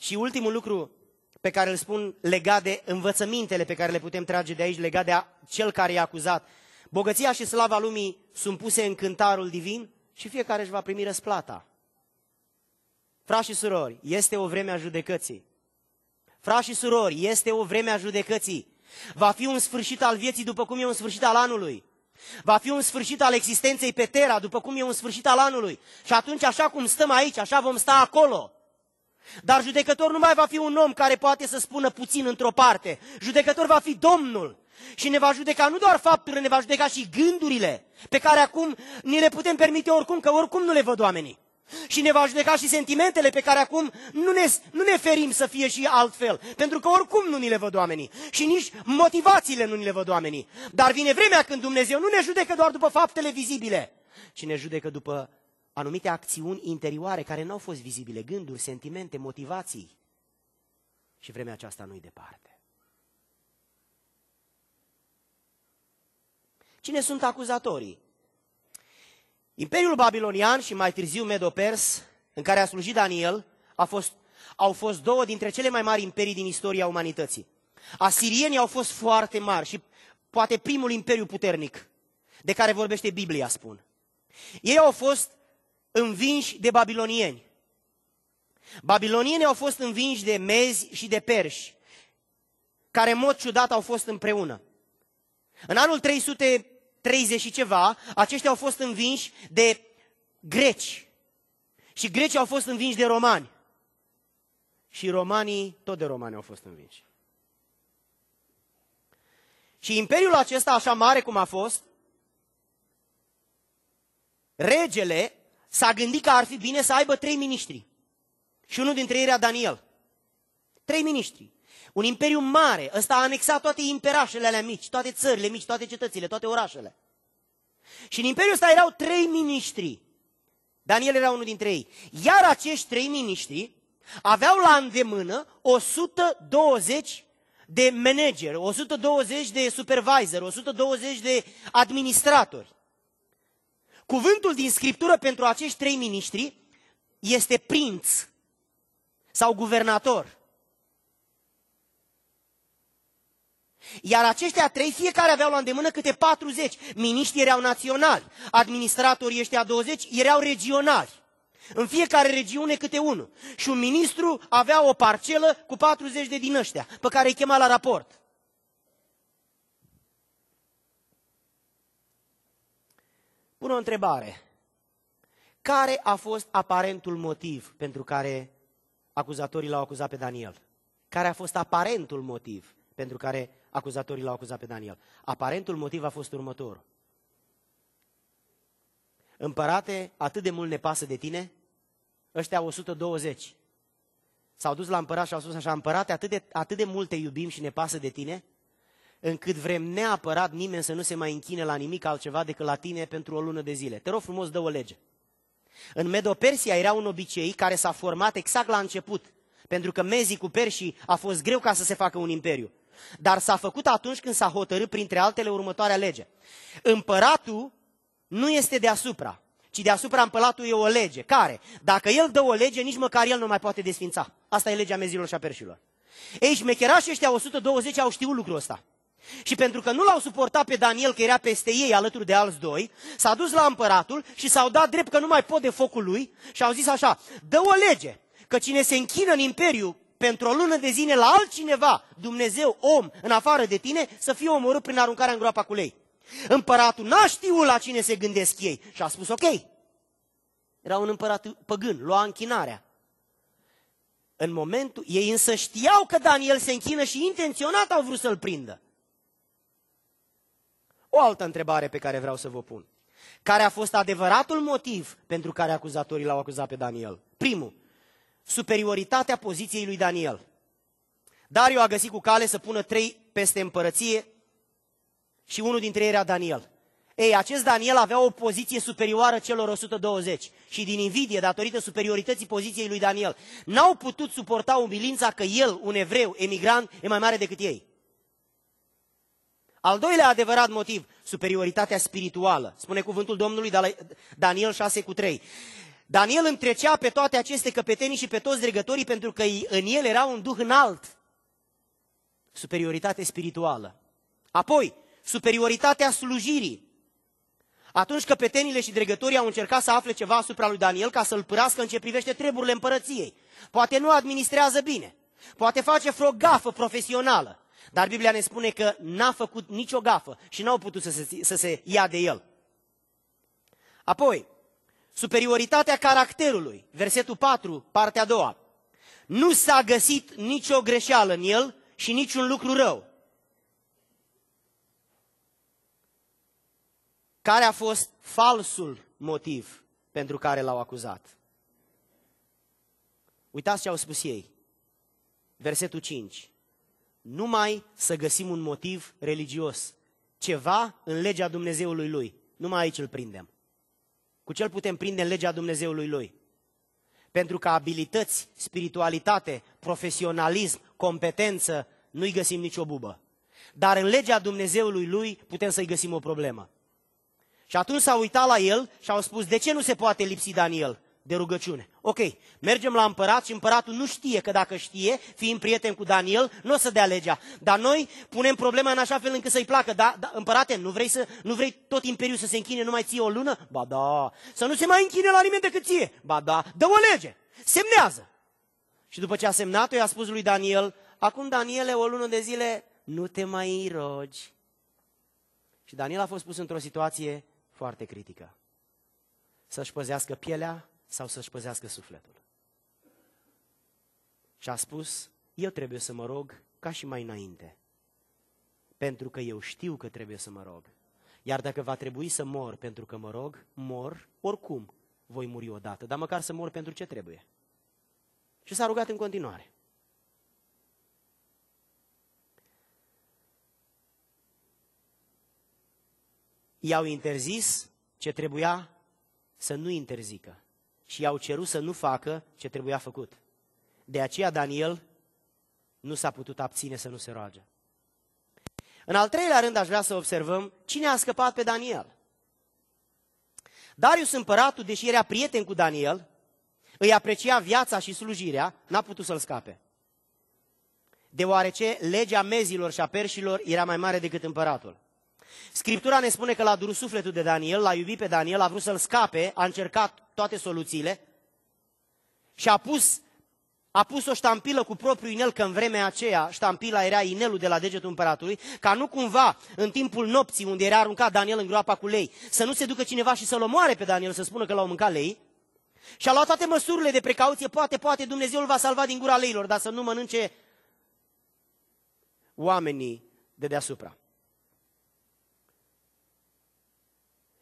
Și ultimul lucru pe care îl spun legat de învățămintele pe care le putem trage de aici, legat de a, cel care e acuzat. Bogăția și slava lumii sunt puse în cântarul divin și fiecare își va primi răsplata. Frați și surori, este o vreme a judecății. Frați și surori, este o vreme a judecății. Va fi un sfârșit al vieții după cum e un sfârșit al anului. Va fi un sfârșit al existenței pe tera după cum e un sfârșit al anului. Și atunci, așa cum stăm aici, așa vom sta acolo. Dar judecător nu mai va fi un om care poate să spună puțin într-o parte. Judecător va fi Domnul. Și ne va judeca nu doar fapturile, ne va judeca și gândurile pe care acum ni le putem permite oricum, că oricum nu le văd oamenii. Și ne va judeca și sentimentele pe care acum nu ne, nu ne ferim să fie și altfel, pentru că oricum nu ni le văd oamenii și nici motivațiile nu ni le văd oamenii. Dar vine vremea când Dumnezeu nu ne judecă doar după faptele vizibile, ci ne judecă după anumite acțiuni interioare care nu au fost vizibile, gânduri, sentimente, motivații. Și vremea aceasta nu-i departe. Cine sunt acuzatorii? Imperiul Babilonian și mai târziu Medopers, în care a slujit Daniel, a fost, au fost două dintre cele mai mari imperii din istoria umanității. Asirienii au fost foarte mari și poate primul imperiu puternic de care vorbește Biblia, spun. Ei au fost învinși de babilonieni. Babilonienii au fost învinși de mezi și de perși, care în mod ciudat au fost împreună. În anul 330 și ceva, aceștia au fost învinși de greci. Și grecii au fost învinși de romani. Și romanii tot de romani au fost învinși. Și imperiul acesta, așa mare cum a fost, regele s-a gândit că ar fi bine să aibă trei miniștri. Și unul dintre ei era Daniel. Trei miniștri. Un imperiu mare, ăsta a anexat toate imperașele alea mici, toate țările mici, toate cetățile, toate orașele. Și în imperiul ăsta erau trei miniștri. Daniel era unul dintre ei. Iar acești trei miniștri aveau la îndemână 120 de manager, 120 de supervisor, 120 de administratori. Cuvântul din Scriptură pentru acești trei miniștri este prinț sau guvernator. Iar aceștia trei, fiecare aveau la îndemână câte 40. Miniștri erau naționali, administratorii ăștia 20 erau regionali. În fiecare regiune câte unul. Și un ministru avea o parcelă cu 40 de din ăștia, pe care îi chema la raport. pun o întrebare. Care a fost aparentul motiv pentru care acuzatorii l-au acuzat pe Daniel? Care a fost aparentul motiv pentru care acuzatorii l-au acuzat pe Daniel? Aparentul motiv a fost următorul. Împărate, atât de mult ne pasă de tine? Ăștia 120 s-au dus la împărat și au spus așa, împărate, atât de, atât de mult te iubim și ne pasă de tine, încât vrem neapărat nimeni să nu se mai închine la nimic altceva decât la tine pentru o lună de zile. Te rog frumos, dă o lege. În Medo Medo-Persia era un obicei care s-a format exact la început, pentru că mezii cu persii a fost greu ca să se facă un imperiu. Dar s-a făcut atunci când s-a hotărât, printre altele, următoarea lege. Împăratul nu este deasupra, ci deasupra împăratului e o lege, care, dacă el dă o lege, nici măcar el nu mai poate desfința. Asta e legea mezilor și a perșilor. Ei, șmecherașii ăștia 120 au știut lucrul ăsta. Și pentru că nu l-au suportat pe Daniel că era peste ei alături de alți doi, s-a dus la împăratul și s-au dat drept că nu mai pot de focul lui și au zis așa, dă o lege că cine se închină în imperiu pentru o lună de zile la altcineva, Dumnezeu, om, în afară de tine, să fie omorât prin aruncarea în groapa cu lei. Împăratul n-a știut la cine se gândesc ei și a spus ok. Era un împărat păgân, lua închinarea. În momentul, ei însă știau că Daniel se închină și intenționat au vrut să-l prindă o altă întrebare pe care vreau să vă pun. Care a fost adevăratul motiv pentru care acuzatorii l-au acuzat pe Daniel? Primul, superioritatea poziției lui Daniel. Dariu a găsit cu cale să pună trei peste împărăție și unul dintre ei era Daniel. Ei, acest Daniel avea o poziție superioară celor 120 și din invidie, datorită superiorității poziției lui Daniel, n-au putut suporta umilința că el, un evreu, emigrant, e mai mare decât ei. Al doilea adevărat motiv, superioritatea spirituală. Spune cuvântul Domnului Daniel 6 cu 3. Daniel întrecea pe toate aceste căpetenii și pe toți dregătorii pentru că în el era un duh înalt. Superioritate spirituală. Apoi, superioritatea slujirii. Atunci căpetenile și dregătorii au încercat să afle ceva asupra lui Daniel ca să-l părască în ce privește treburile împărăției. Poate nu administrează bine, poate face vreo gafă profesională, dar Biblia ne spune că n-a făcut nicio gafă și n-au putut să se, să se ia de el. Apoi, superioritatea caracterului, versetul 4, partea a doua. Nu s-a găsit nicio greșeală în el și niciun lucru rău. Care a fost falsul motiv pentru care l-au acuzat? Uitați ce au spus ei. Versetul 5 numai să găsim un motiv religios, ceva în legea Dumnezeului lui. Numai aici îl prindem. Cu ce îl putem prinde în legea Dumnezeului lui? Pentru că abilități, spiritualitate, profesionalism, competență, nu-i găsim nicio bubă. Dar în legea Dumnezeului lui putem să-i găsim o problemă. Și atunci s-au uitat la el și au spus, de ce nu se poate lipsi Daniel? de rugăciune. Ok, mergem la împărat și împăratul nu știe că dacă știe, fiind prieten cu Daniel, nu o să dea legea. Dar noi punem problema în așa fel încât să-i placă. Da, da, împărate, nu vrei, să, nu vrei tot imperiul să se închine numai ție o lună? Ba da. Să nu se mai închine la nimeni decât ție? Ba da. Dă o lege. Semnează. Și după ce a semnat-o, i-a spus lui Daniel, acum Daniele, o lună de zile, nu te mai rogi. Și Daniel a fost pus într-o situație foarte critică. Să-și păzească pielea, sau să-și păzească sufletul. Și a spus, eu trebuie să mă rog ca și mai înainte, pentru că eu știu că trebuie să mă rog. Iar dacă va trebui să mor pentru că mă rog, mor oricum, voi muri odată, dar măcar să mor pentru ce trebuie. Și s-a rugat în continuare. I-au interzis ce trebuia să nu interzică și i-au cerut să nu facă ce trebuia făcut. De aceea Daniel nu s-a putut abține să nu se roage. În al treilea rând aș vrea să observăm cine a scăpat pe Daniel. Darius împăratul, deși era prieten cu Daniel, îi aprecia viața și slujirea, n-a putut să-l scape. Deoarece legea mezilor și a perșilor era mai mare decât împăratul. Scriptura ne spune că l-a durut sufletul de Daniel, l-a iubit pe Daniel, a vrut să-l scape, a încercat toate soluțiile și a pus, a pus o ștampilă cu propriul inel, că în vremea aceea ștampila era inelul de la degetul împăratului, ca nu cumva în timpul nopții unde era aruncat Daniel în groapa cu lei, să nu se ducă cineva și să-l omoare pe Daniel, să spună că l-au mâncat lei, și a luat toate măsurile de precauție, poate, poate Dumnezeu îl va salva din gura leilor, dar să nu mănânce oamenii de deasupra.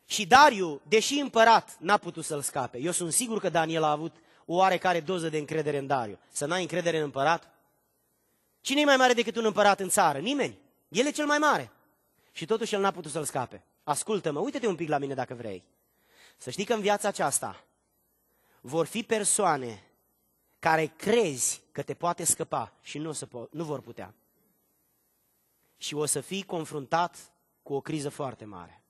Și Dariu, deși împărat, n-a putut să-l scape. Eu sunt sigur că Daniel a avut o oarecare doză de încredere în Dariu. Să n-ai încredere în împărat? Cine e mai mare decât un împărat în țară? Nimeni. El e cel mai mare. Și totuși el n-a putut să-l scape. Ascultă-mă, uite-te un pic la mine dacă vrei. Să știi că în viața aceasta vor fi persoane care crezi că te poate scăpa și nu, să po- nu vor putea. Și o să fii confruntat cu o criză foarte mare.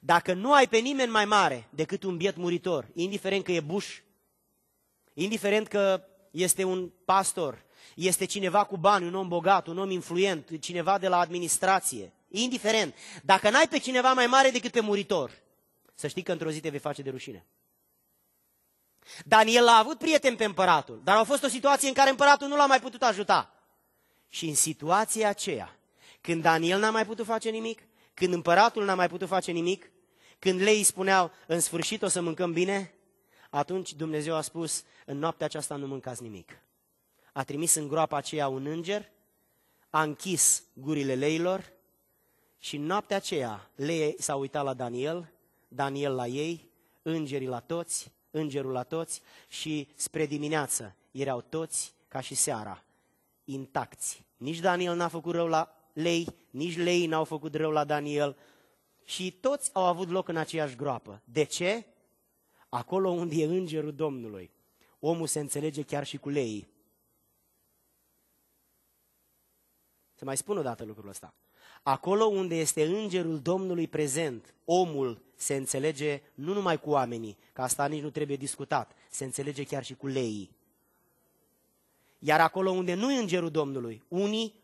Dacă nu ai pe nimeni mai mare decât un biet muritor, indiferent că e buș, indiferent că este un pastor, este cineva cu bani, un om bogat, un om influent, cineva de la administrație, indiferent, dacă n-ai pe cineva mai mare decât pe muritor, să știi că într-o zi te vei face de rușine. Daniel a avut prieteni pe împăratul, dar a fost o situație în care împăratul nu l-a mai putut ajuta. Și în situația aceea, când Daniel n-a mai putut face nimic, când împăratul n-a mai putut face nimic, când lei spuneau, în sfârșit o să mâncăm bine, atunci Dumnezeu a spus, în noaptea aceasta nu mâncați nimic. A trimis în groapa aceea un înger, a închis gurile leilor și în noaptea aceea lei s-a uitat la Daniel, Daniel la ei, îngerii la toți, îngerul la toți și spre dimineață erau toți ca și seara, intacți. Nici Daniel n-a făcut rău la lei, nici lei n-au făcut rău la Daniel și toți au avut loc în aceeași groapă. De ce? Acolo unde e îngerul Domnului. Omul se înțelege chiar și cu lei. Să mai spun o dată lucrul ăsta. Acolo unde este îngerul Domnului prezent, omul se înțelege nu numai cu oamenii, că asta nici nu trebuie discutat, se înțelege chiar și cu leii. Iar acolo unde nu e îngerul Domnului, unii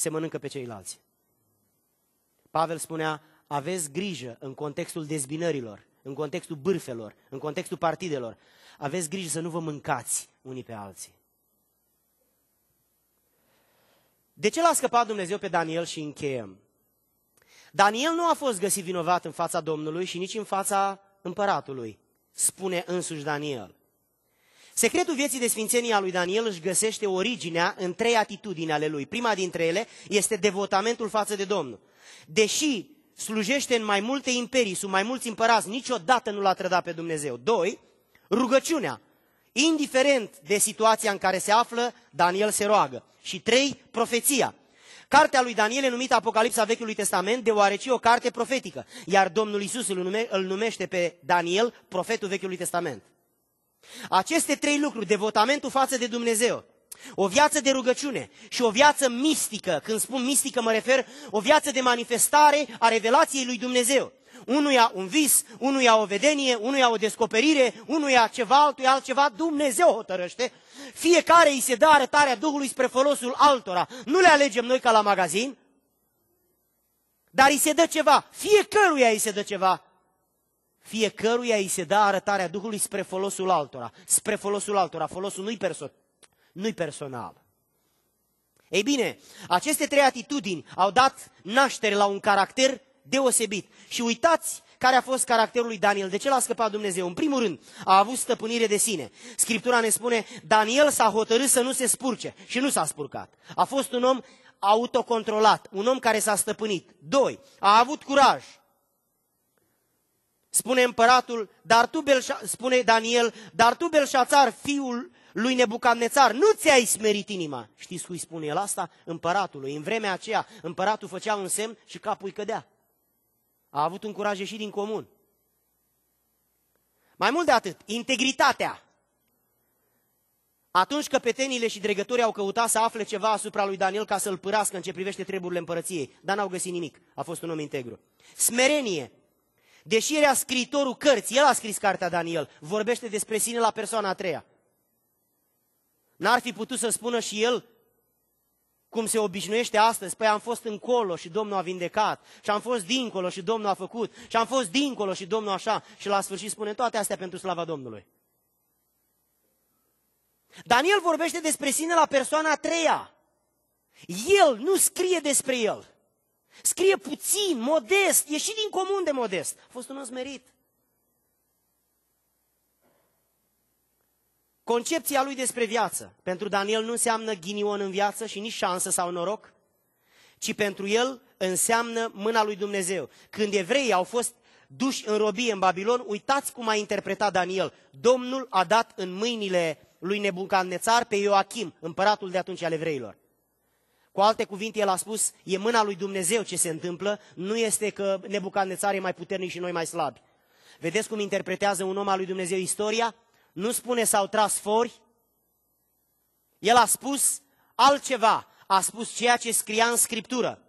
se mănâncă pe ceilalți. Pavel spunea, aveți grijă în contextul dezbinărilor, în contextul bârfelor, în contextul partidelor, aveți grijă să nu vă mâncați unii pe alții. De ce l-a scăpat Dumnezeu pe Daniel și încheiem? Daniel nu a fost găsit vinovat în fața Domnului și nici în fața împăratului, spune însuși Daniel. Secretul vieții de sfințenie a lui Daniel își găsește originea în trei atitudini ale lui. Prima dintre ele este devotamentul față de Domnul. Deși slujește în mai multe imperii, sub mai mulți împărați, niciodată nu l-a trădat pe Dumnezeu. Doi, rugăciunea. Indiferent de situația în care se află, Daniel se roagă. Și trei, profeția. Cartea lui Daniel e numită Apocalipsa Vechiului Testament, deoarece e o carte profetică, iar Domnul Isus îl, nume, îl numește pe Daniel profetul Vechiului Testament. Aceste trei lucruri, devotamentul față de Dumnezeu, o viață de rugăciune și o viață mistică, când spun mistică mă refer, o viață de manifestare a revelației lui Dumnezeu. Unuia un vis, unuia o vedenie, unuia o descoperire, unuia ceva, altuia altceva, Dumnezeu hotărăște. Fiecare îi se dă arătarea Duhului spre folosul altora. Nu le alegem noi ca la magazin, dar îi se dă ceva, fiecăruia îi se dă ceva Fiecăruia îi se dă arătarea Duhului spre folosul altora. Spre folosul altora. Folosul nu-i perso- nu personal. Ei bine, aceste trei atitudini au dat naștere la un caracter deosebit. Și uitați care a fost caracterul lui Daniel. De ce l-a scăpat Dumnezeu? În primul rând, a avut stăpânire de sine. Scriptura ne spune, Daniel s-a hotărât să nu se spurce și nu s-a spurcat. A fost un om autocontrolat, un om care s-a stăpânit. Doi, a avut curaj spune împăratul, dar tu, Belșa, spune Daniel, dar tu, Belșațar, fiul lui Nebucadnețar, nu ți-ai smerit inima. Știți cui spune el asta? Împăratului. În vremea aceea, împăratul făcea un semn și capul îi cădea. A avut un curaj ieșit din comun. Mai mult de atât, integritatea. Atunci căpetenile și dregătorii au căutat să afle ceva asupra lui Daniel ca să-l pârască în ce privește treburile împărăției, dar n-au găsit nimic. A fost un om integru. Smerenie. Deși era scritorul cărții, el a scris cartea Daniel, vorbește despre sine la persoana a treia. N-ar fi putut să spună și el cum se obișnuiește astăzi, păi am fost încolo și Domnul a vindecat, și am fost dincolo și Domnul a făcut, și am fost dincolo și Domnul așa, și la sfârșit spune toate astea pentru slava Domnului. Daniel vorbește despre sine la persoana a treia. El nu scrie despre el. Scrie puțin, modest, ieși din comun de modest. A fost un om smerit. Concepția lui despre viață pentru Daniel nu înseamnă ghinion în viață și nici șansă sau noroc, ci pentru el înseamnă mâna lui Dumnezeu. Când evreii au fost duși în robie în Babilon, uitați cum a interpretat Daniel. Domnul a dat în mâinile lui Nebucadnețar pe Ioachim, împăratul de atunci al evreilor. Cu alte cuvinte, el a spus, e mâna lui Dumnezeu ce se întâmplă, nu este că Nebucadnețar e mai puternic și noi mai slabi. Vedeți cum interpretează un om al lui Dumnezeu istoria? Nu spune s-au tras fori, el a spus altceva, a spus ceea ce scria în Scriptură.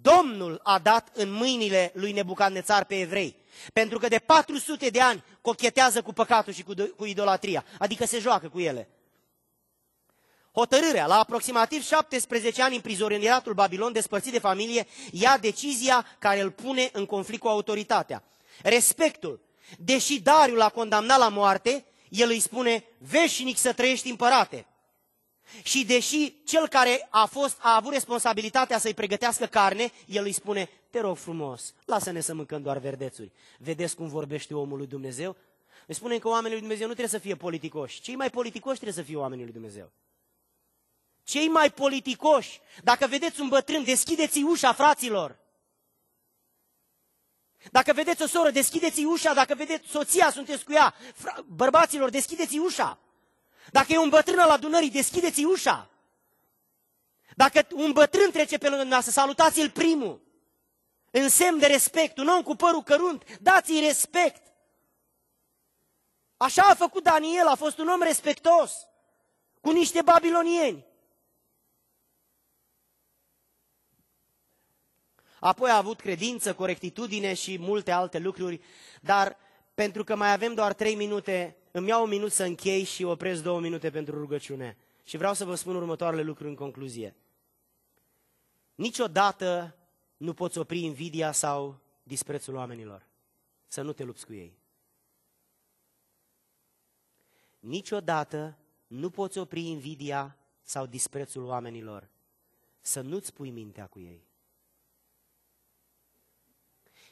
Domnul a dat în mâinile lui Nebucanețar pe evrei, pentru că de 400 de ani cochetează cu păcatul și cu idolatria, adică se joacă cu ele. Hotărârea, la aproximativ 17 ani în prizonieratul Babilon, despărțit de familie, ia decizia care îl pune în conflict cu autoritatea. Respectul. Deși Dariul l-a condamnat la moarte, el îi spune, veșnic să trăiești împărate. Și deși cel care a, fost, a avut responsabilitatea să-i pregătească carne, el îi spune, te rog frumos, lasă-ne să mâncăm doar verdețuri. Vedeți cum vorbește omul lui Dumnezeu? Îi spune că oamenii lui Dumnezeu nu trebuie să fie politicoși. Cei mai politicoși trebuie să fie oamenii lui Dumnezeu cei mai politicoși. Dacă vedeți un bătrân, deschideți ușa, fraților. Dacă vedeți o soră, deschideți ușa. Dacă vedeți soția, sunteți cu ea. Fra- bărbaților, deschideți ușa. Dacă e un bătrân la adunării, deschideți ușa. Dacă un bătrân trece pe lângă dumneavoastră, salutați-l primul. În semn de respect, un om cu părul cărunt, dați-i respect. Așa a făcut Daniel, a fost un om respectos, cu niște babilonieni. Apoi a avut credință, corectitudine și multe alte lucruri, dar pentru că mai avem doar trei minute, îmi iau un minut să închei și opresc două minute pentru rugăciune. Și vreau să vă spun următoarele lucruri în concluzie. Niciodată nu poți opri invidia sau disprețul oamenilor. Să nu te lupți cu ei. Niciodată nu poți opri invidia sau disprețul oamenilor. Să nu-ți pui mintea cu ei.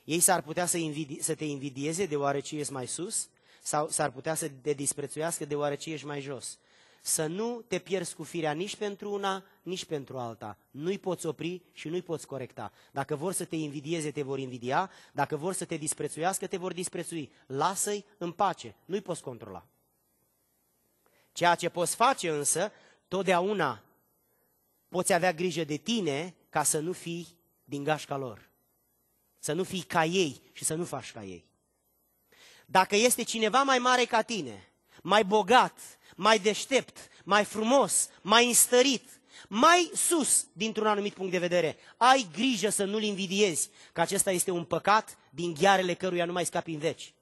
Ei s-ar putea să, invidi, să te invidieze deoarece ești mai sus sau s-ar putea să te disprețuiască deoarece ești mai jos. Să nu te pierzi cu firea nici pentru una, nici pentru alta. Nu-i poți opri și nu-i poți corecta. Dacă vor să te invidieze, te vor invidia. Dacă vor să te disprețuiască, te vor disprețui. Lasă-i în pace. Nu-i poți controla. Ceea ce poți face însă, totdeauna poți avea grijă de tine ca să nu fii din gașca lor. Să nu fii ca ei și să nu faci ca ei. Dacă este cineva mai mare ca tine, mai bogat, mai deștept, mai frumos, mai înstărit, mai sus dintr-un anumit punct de vedere, ai grijă să nu-l invidiezi, că acesta este un păcat din ghearele căruia nu mai scapi în veci.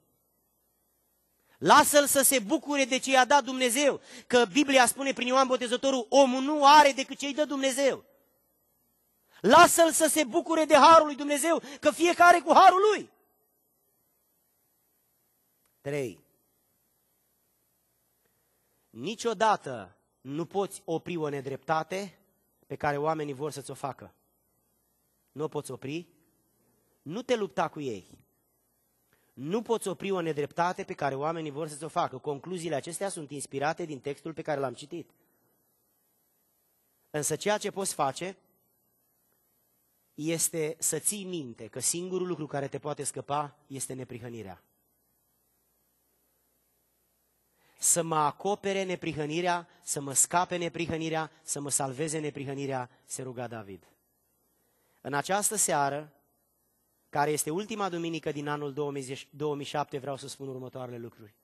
Lasă-l să se bucure de ce i-a dat Dumnezeu, că Biblia spune prin Ioan Botezătorul, omul nu are decât ce i dă Dumnezeu. Lasă-l să se bucure de harul lui Dumnezeu, că fiecare cu harul lui. 3. Niciodată nu poți opri o nedreptate pe care oamenii vor să-ți o facă. Nu o poți opri, nu te lupta cu ei. Nu poți opri o nedreptate pe care oamenii vor să-ți o facă. Concluziile acestea sunt inspirate din textul pe care l-am citit. Însă ceea ce poți face este să ții minte că singurul lucru care te poate scăpa este neprihănirea. Să mă acopere neprihănirea, să mă scape neprihănirea, să mă salveze neprihănirea, se ruga David. În această seară, care este ultima duminică din anul 2007, vreau să spun următoarele lucruri.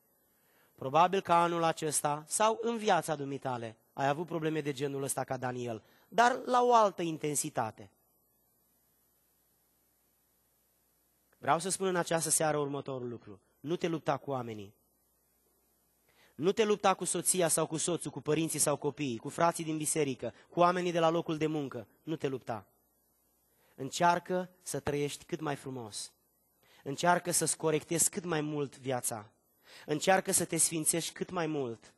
Probabil că anul acesta sau în viața dumitale ai avut probleme de genul ăsta ca Daniel, dar la o altă intensitate – Vreau să spun în această seară următorul lucru. Nu te lupta cu oamenii. Nu te lupta cu soția sau cu soțul, cu părinții sau copiii, cu frații din biserică, cu oamenii de la locul de muncă. Nu te lupta. Încearcă să trăiești cât mai frumos. Încearcă să-ți corectezi cât mai mult viața. Încearcă să te sfințești cât mai mult.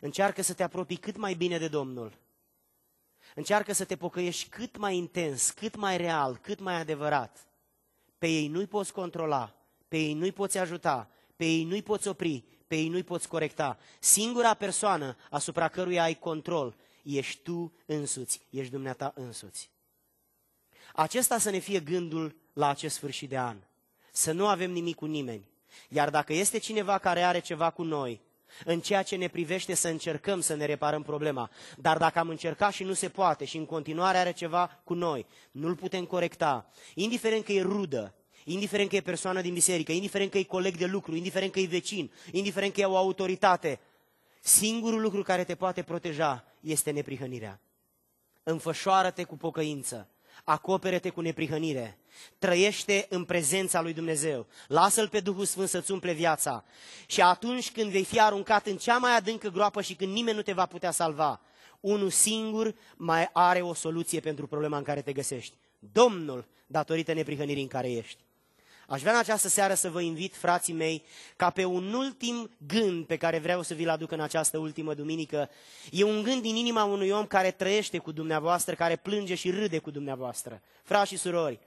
Încearcă să te apropii cât mai bine de Domnul. Încearcă să te pocăiești cât mai intens, cât mai real, cât mai adevărat. Pe ei nu-i poți controla, pe ei nu-i poți ajuta, pe ei nu-i poți opri, pe ei nu-i poți corecta. Singura persoană asupra căruia ai control ești tu însuți, ești dumneata însuți. Acesta să ne fie gândul la acest sfârșit de an. Să nu avem nimic cu nimeni. Iar dacă este cineva care are ceva cu noi, în ceea ce ne privește să încercăm să ne reparăm problema. Dar dacă am încercat și nu se poate și în continuare are ceva cu noi, nu-l putem corecta. Indiferent că e rudă, indiferent că e persoană din biserică, indiferent că e coleg de lucru, indiferent că e vecin, indiferent că e o autoritate, singurul lucru care te poate proteja este neprihănirea. Înfășoară-te cu pocăință acopere-te cu neprihănire, trăiește în prezența lui Dumnezeu, lasă-L pe Duhul Sfânt să-ți umple viața și atunci când vei fi aruncat în cea mai adâncă groapă și când nimeni nu te va putea salva, unul singur mai are o soluție pentru problema în care te găsești. Domnul, datorită neprihănirii în care ești. Aș vrea în această seară să vă invit, frații mei, ca pe un ultim gând pe care vreau să vi-l aduc în această ultimă duminică. E un gând din inima unui om care trăiește cu dumneavoastră, care plânge și râde cu dumneavoastră. Frați și surori,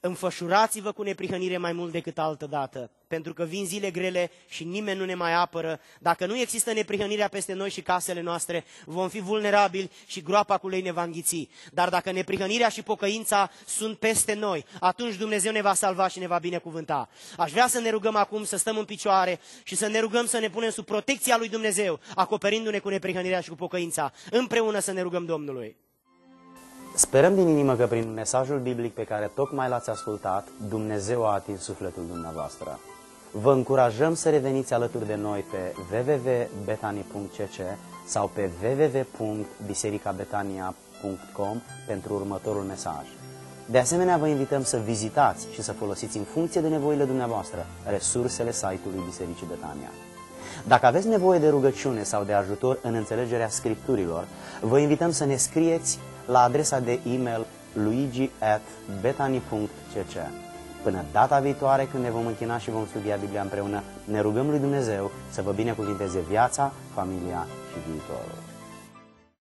înfășurați-vă cu neprihănire mai mult decât altă dată, pentru că vin zile grele și nimeni nu ne mai apără. Dacă nu există neprihănirea peste noi și casele noastre, vom fi vulnerabili și groapa cu lei ne va înghiți. Dar dacă neprihănirea și pocăința sunt peste noi, atunci Dumnezeu ne va salva și ne va binecuvânta. Aș vrea să ne rugăm acum să stăm în picioare și să ne rugăm să ne punem sub protecția lui Dumnezeu, acoperindu-ne cu neprihănirea și cu pocăința. Împreună să ne rugăm Domnului. Sperăm din inimă că prin mesajul biblic pe care tocmai l-ați ascultat, Dumnezeu a atins sufletul dumneavoastră. Vă încurajăm să reveniți alături de noi pe www.betani.cc sau pe www.bisericabetania.com pentru următorul mesaj. De asemenea, vă invităm să vizitați și să folosiți în funcție de nevoile dumneavoastră resursele site-ului Bisericii Betania. Dacă aveți nevoie de rugăciune sau de ajutor în înțelegerea scripturilor, vă invităm să ne scrieți la adresa de e-mail luigi.betani.cc Până data viitoare, când ne vom închina și vom studia Biblia împreună, ne rugăm lui Dumnezeu să vă binecuvinteze viața, familia și viitorul.